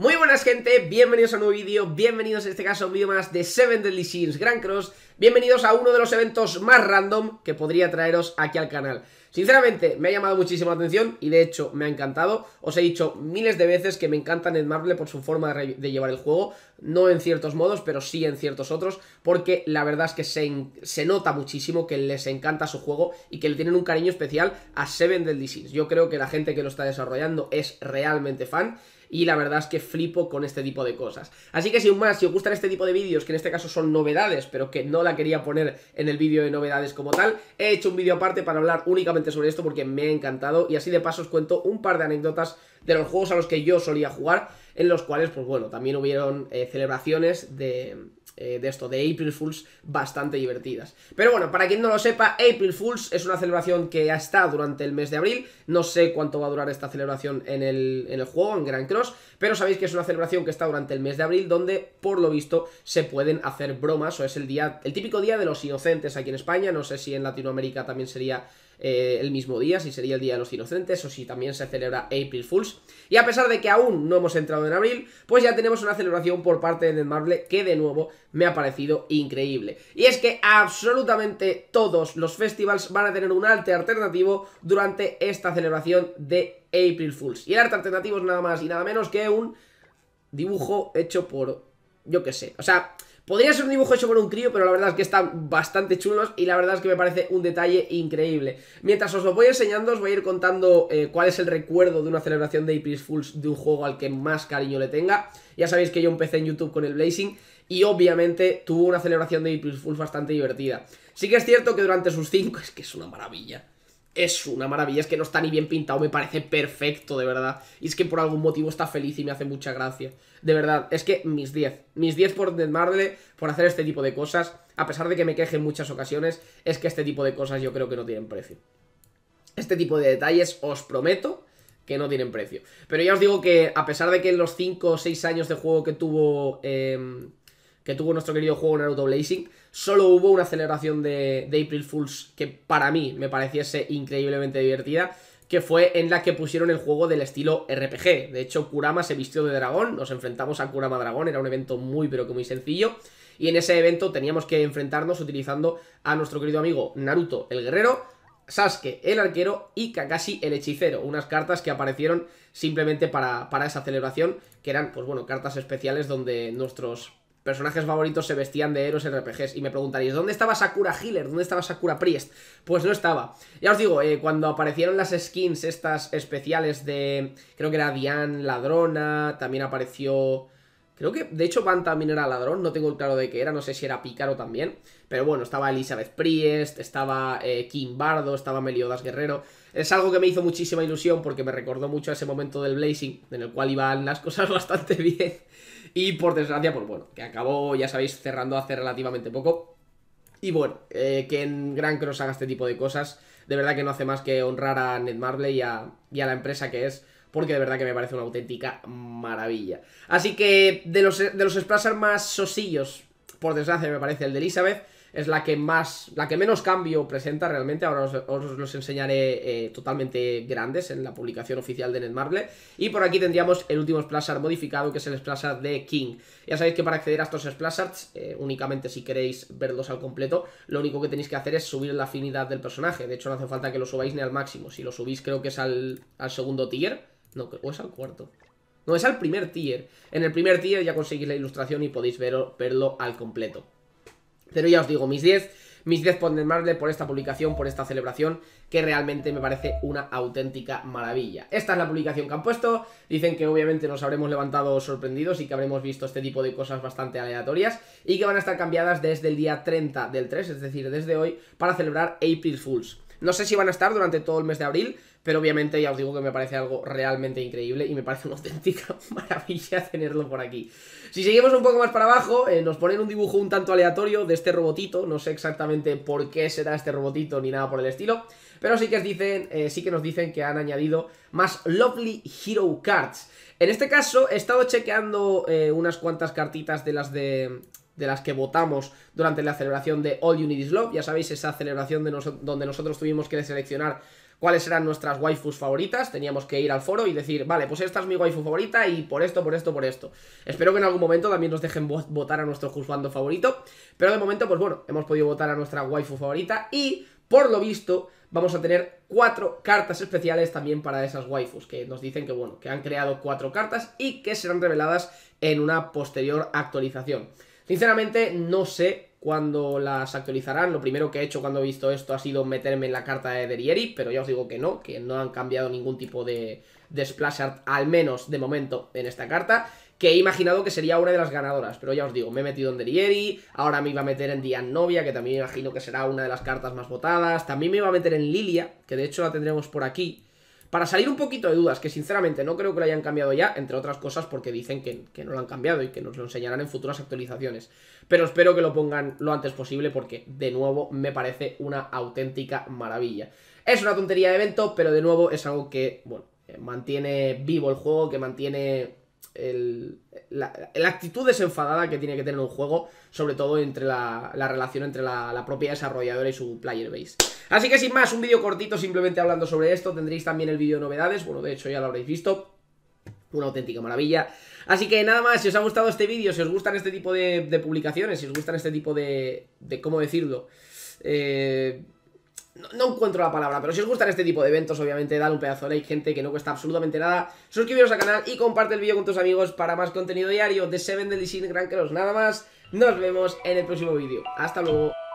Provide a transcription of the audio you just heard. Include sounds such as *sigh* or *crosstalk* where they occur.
Muy buenas gente, bienvenidos a un nuevo vídeo, bienvenidos en este caso a un vídeo más de Seven Deadly Sins Grand Cross Bienvenidos a uno de los eventos más random que podría traeros aquí al canal Sinceramente, me ha llamado muchísimo la atención y de hecho me ha encantado. Os he dicho miles de veces que me encantan en marble por su forma de, llevar el juego, no en ciertos modos, pero sí en ciertos otros, porque la verdad es que se, se nota muchísimo que les encanta su juego y que le tienen un cariño especial a Seven del Disease. Yo creo que la gente que lo está desarrollando es realmente fan y la verdad es que flipo con este tipo de cosas. Así que sin más, si os gustan este tipo de vídeos, que en este caso son novedades, pero que no la quería poner en el vídeo de novedades como tal, he hecho un vídeo aparte para hablar únicamente sobre esto porque me ha encantado y así de paso os cuento un par de anécdotas de los juegos a los que yo solía jugar, en los cuales, pues bueno, también hubieron eh, celebraciones de, eh, de esto, de April Fools bastante divertidas. Pero bueno, para quien no lo sepa, April Fools es una celebración que ya está durante el mes de abril. No sé cuánto va a durar esta celebración en el, en el juego, en Grand Cross, pero sabéis que es una celebración que está durante el mes de abril, donde por lo visto se pueden hacer bromas, o es el día, el típico día de los inocentes aquí en España. No sé si en Latinoamérica también sería eh, el mismo día, si sería el Día de los Inocentes o si también se celebra April Fools. Y a pesar de que aún no hemos entrado en abril, pues ya tenemos una celebración por parte de Netmarble que de nuevo me ha parecido increíble. Y es que absolutamente todos los festivals van a tener un arte alternativo durante esta celebración de April Fools. Y el arte alternativo es nada más y nada menos que un dibujo hecho por... Yo qué sé, o sea, Podría ser un dibujo hecho por un crío, pero la verdad es que están bastante chulos y la verdad es que me parece un detalle increíble. Mientras os lo voy enseñando, os voy a ir contando eh, cuál es el recuerdo de una celebración de April Fools de un juego al que más cariño le tenga. Ya sabéis que yo empecé en YouTube con el Blazing y obviamente tuvo una celebración de April Fools bastante divertida. Sí que es cierto que durante sus cinco... *laughs* Es que es una maravilla es una maravilla, es que no está ni bien pintado, me parece perfecto, de verdad. Y es que por algún motivo está feliz y me hace mucha gracia. De verdad, es que mis 10, mis 10 por desmarle, por hacer este tipo de cosas, a pesar de que me queje en muchas ocasiones, es que este tipo de cosas yo creo que no tienen precio. Este tipo de detalles, os prometo, que no tienen precio. Pero ya os digo que a pesar de que en los 5 o 6 años de juego que tuvo... Eh, que tuvo nuestro querido juego Naruto Blazing, solo hubo una celebración de, April Fools que para mí me pareciese increíblemente divertida, que fue en la que pusieron el juego del estilo RPG. De hecho, Kurama se vistió de dragón, nos enfrentamos a Kurama Dragón, era un evento muy pero que muy sencillo. Y en ese evento teníamos que enfrentarnos utilizando a nuestro querido amigo Naruto el guerrero, Sasuke el arquero y Kakashi el hechicero. Unas cartas que aparecieron simplemente para, para esa celebración, que eran, pues bueno, cartas especiales donde nuestros personajes favoritos se vestían de héroes RPGs. Y me preguntaréis, ¿dónde estaba Sakura Healer? ¿Dónde estaba Sakura Priest? Pues no estaba. Ya os digo, eh, cuando aparecieron las skins estas especiales de... Creo que era Diane Ladrona, también apareció... Creo que, de hecho, Van también era ladrón, no tengo claro de qué era, no sé si era pícaro también. Pero bueno, estaba Elizabeth Priest, estaba eh, Kim Bardo, estaba Meliodas Guerrero. Es algo que me hizo muchísima ilusión porque me recordó mucho a ese momento del Blazing, en el cual iban las cosas *laughs* bastante bien. Y por desgracia, pues bueno, que acabó, ya sabéis, cerrando hace relativamente poco. Y bueno, eh, que en Gran Cross haga este tipo de cosas, de verdad que no hace más que honrar a Ned Marley y a, la empresa que es porque de verdad que me parece una auténtica maravilla. Así que de los, de los más sosillos, por desgracia me parece el de Elizabeth, es la que más, la que menos cambio presenta realmente, ahora os, los enseñaré eh, totalmente grandes en la publicación oficial de Netmarble, y por aquí tendríamos el último Splashard modificado, que es el Splashard de King. Ya sabéis que para acceder a estos Splashards, eh, únicamente si queréis verlos al completo, lo único que tenéis que hacer es subir la afinidad del personaje, de hecho no hace falta que lo subáis ni al máximo, si lo subís creo que es al, segundo tier, no, o es al cuarto, no, es al primer tier. En el primer tier ya conseguís la ilustración y podéis verlo al completo. Pero ya os digo, mis 10, mis 10 más por esta publicación, por esta celebración, que realmente me parece una auténtica maravilla. Esta es la publicación que han puesto, dicen que obviamente nos habremos levantado sorprendidos y que habremos visto este tipo de cosas bastante aleatorias y que van a estar cambiadas desde el día 30 del 3, es decir, desde hoy, para celebrar April Fools. No sé si van a estar durante todo el mes de abril, pero obviamente ya os digo que me parece algo realmente increíble y me parece una *laughs* auténtica maravilla tenerlo por aquí. Si seguimos un poco más para abajo, eh, nos ponen un dibujo un tanto aleatorio de este robotito, no sé exactamente por qué será este robotito ni nada por el estilo, pero sí que, dicen, eh, sí que nos dicen que han añadido más Lovely Hero Cards. En este caso he estado chequeando eh, unas cuantas cartitas de las de de las que votamos durante la celebración de All Unity Love. Ya sabéis, esa celebración de donde nosotros tuvimos que seleccionar cuáles eran nuestras waifus favoritas, teníamos que ir al foro y decir, vale, pues esta es mi waifu favorita y por esto, por esto, por esto. Espero que en algún momento también nos dejen votar a nuestro juzgando favorito, pero de momento, pues bueno, hemos podido votar a nuestra waifu favorita y, por lo visto, vamos a tener cuatro cartas especiales también para esas waifus, que nos dicen que, bueno, que han creado cuatro cartas y que serán reveladas en una posterior actualización. Sinceramente, no sé cuándo las actualizarán. Lo primero que he hecho cuando he visto esto ha sido meterme en la carta de Derieri, pero ya os digo que no, que no han cambiado ningún tipo de, de splash art, al menos de momento, en esta carta que he imaginado que sería una de las ganadoras, pero ya os digo, me he metido en Derieri, ahora me iba a meter en Dian Novia, que también me imagino que será una de las cartas más votadas, también me iba a meter en Lilia, que de hecho la tendremos por aquí, para salir un poquito de dudas, que sinceramente no creo que lo hayan cambiado ya, entre otras cosas porque dicen que, no lo han cambiado y que nos lo enseñarán en futuras actualizaciones. Pero espero que lo pongan lo antes posible porque, de nuevo, me parece una auténtica maravilla. Es una tontería de evento, pero de nuevo es algo que, bueno, eh, mantiene vivo el juego, que mantiene la, actitud desenfadada que tiene que tener un juego, sobre todo entre la, relación entre la, propia desarrolladora y su player base. Así que sin más, un vídeo cortito simplemente hablando sobre esto, tendréis también el vídeo de novedades, bueno, de hecho ya lo habréis visto, una auténtica maravilla. Así que nada más, si os ha gustado este vídeo, si os gustan este tipo de, publicaciones, si os gustan este tipo de, de ¿cómo decirlo? Eh no, encuentro la palabra, pero si os gustan este tipo de eventos, obviamente, dale un pedazo de like, gente, que no cuesta absolutamente nada. Suscribiros al canal y comparte el vídeo con tus amigos para más contenido diario de Seven Deadly Sin Gran Nada más, nos vemos en el próximo vídeo. Hasta luego.